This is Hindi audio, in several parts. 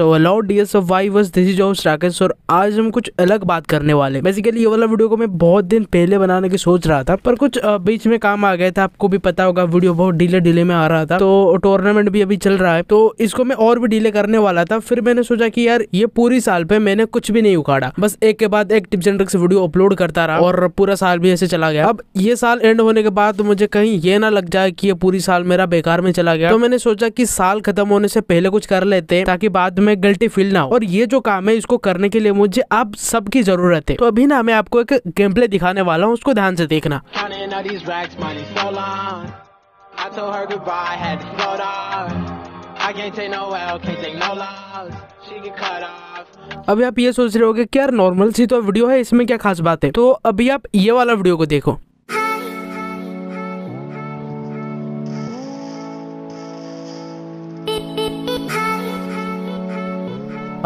सो हेलो डीएस ऑफ वाई वस दिस इज ऑफ राकेश और आज हम कुछ अलग बात करने वाले बेसिकली ये वाला वीडियो को मैं बहुत दिन पहले बनाने की सोच रहा था पर कुछ बीच में काम आ गया था आपको भी पता होगा वीडियो बहुत डिले डिले में आ रहा था तो टूर्नामेंट भी अभी चल रहा है तो इसको मैं और भी डिले करने वाला था फिर मैंने सोचा की यार ये पूरी साल पे मैंने कुछ भी नहीं उखाड़ा बस एक के बाद एक टिप्स एंड वीडियो अपलोड करता रहा और पूरा साल भी ऐसे चला गया अब ये साल एंड होने के बाद मुझे कहीं ये ना लग जाए की ये पूरी साल मेरा बेकार में चला गया तो मैंने सोचा की साल खत्म होने से पहले कुछ कर लेते हैं ताकि बाद में में गलती फील ना हो और ये जो काम है इसको करने के लिए मुझे आप सबकी जरूरत है तो अभी ना मैं आपको एक गेम प्ले दिखाने वाला हूँ उसको ध्यान से देखना अभी आप ये सोच रहे हो कि यार नॉर्मल सी तो वीडियो है इसमें क्या खास बात है तो अभी आप ये वाला वीडियो को देखो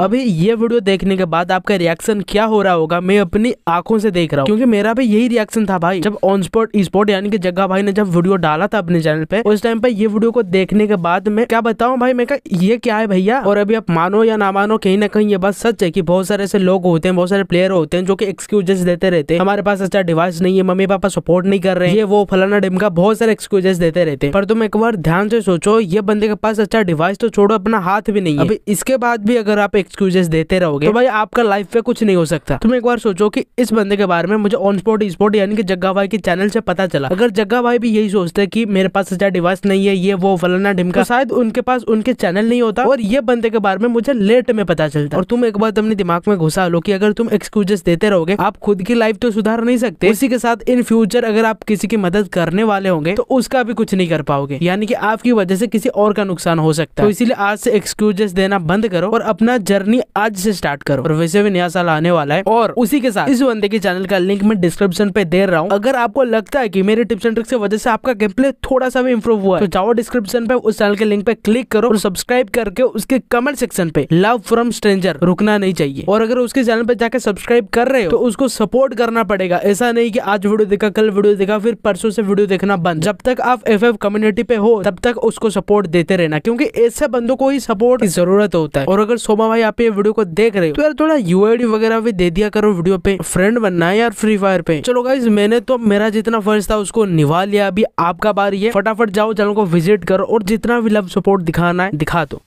अभी ये वीडियो देखने के बाद आपका रिएक्शन क्या हो रहा होगा मैं अपनी आंखों से देख रहा हूँ क्योंकि मेरा भी यही रिएक्शन था भाई जब ऑन स्पॉट स्पॉट यानी कि जग्गा भाई ने जब वीडियो डाला था अपने चैनल पे उस टाइम पे ये वीडियो को देखने के बाद मैं क्या बताऊँ भाई मैं ये क्या है भैया और अभी आप मानो या ना मानो कहीं ना कहीं ये बात सच है की बहुत सारे ऐसे लोग होते हैं बहुत सारे प्लेयर होते हैं जो की एक्सक्यूजेस देते रहते हैं हमारे पास अच्छा डिवाइस नहीं है मम्मी पापा सपोर्ट नहीं कर रहे हैं ये वो फलाना डिम का बहुत सारे एक्सक्यूजेस देते रहते हैं पर तुम एक बार ध्यान से सोचो ये बंदे के पास अच्छा डिवाइस तो छोड़ो अपना हाथ भी नहीं है अभी इसके बाद भी अगर आप एक्सक्यूजेस देते रहोगे तो भाई आपका लाइफ पे कुछ नहीं हो सकता तुम एक बार सोचो कि इस बंदे के बारे में मुझे ऑन स्पॉट स्पॉट यानी कि जग्गा भाई के चैनल से पता चला अगर जग्गा भाई भी यही सोचते कि मेरे पास अच्छा डिवाइस नहीं है ये वो फलाना ढिमका तो शायद उनके पास उनके चैनल नहीं होता और ये बंदे के बारे में मुझे लेट में पता चलता और तुम एक बार तो अपने दिमाग में घुसा लो कि अगर तुम एक्सक्यूजेस देते रहोगे आप खुद की लाइफ तो सुधार नहीं सकते इसी के साथ इन फ्यूचर अगर आप किसी की मदद करने वाले होंगे तो उसका भी कुछ नहीं कर पाओगे यानी कि आपकी वजह से किसी और का नुकसान हो सकता है तो इसीलिए आज से एक्सक्यूजेस देना बंद करो और अपना जर्नी आज से स्टार्ट करो और वैसे भी नया साल आने वाला है और उसी के साथ इस बंदे के चैनल का लिंक मैं डिस्क्रिप्शन पे दे रहा हूँ अगर आपको लगता है की मेरे टिप्स एंड ट्रिक्स की वजह से आपका गेम प्ले थोड़ा सा भी इम्प्रूव हुआ है तो जाओ डिस्क्रिप्शन पे उस चैनल के लिंक पे क्लिक करो और सब्सक्राइब करके उसके कमेंट सेक्शन पे लव फ्रॉम स्ट्रेंजर रुकना नहीं चाहिए और अगर उसके चैनल पे जाकर सब्सक्राइब कर रहे हो तो उसको सपोर्ट करना पड़ेगा ऐसा नहीं कि आज वीडियो देखा कल वीडियो देखा फिर परसों से वीडियो देखना बंद जब तक आप एफ कम्युनिटी पे हो तब तक उसको सपोर्ट देते रहना क्योंकि ऐसे बंदों को ही सपोर्ट की जरूरत होता है और अगर सोमा भाई यहाँ पे वीडियो को देख रहे हो तो यार थोड़ा यूआईडी वगैरह भी दे दिया करो वीडियो पे फ्रेंड बनना है यार फ्री फायर पे चलो गाइज मैंने तो मेरा जितना फर्ज था उसको निभा लिया अभी आपका बारी है फटाफट जाओ चैनल को विजिट करो और जितना भी लव सपोर्ट दिखाना है दिखा दो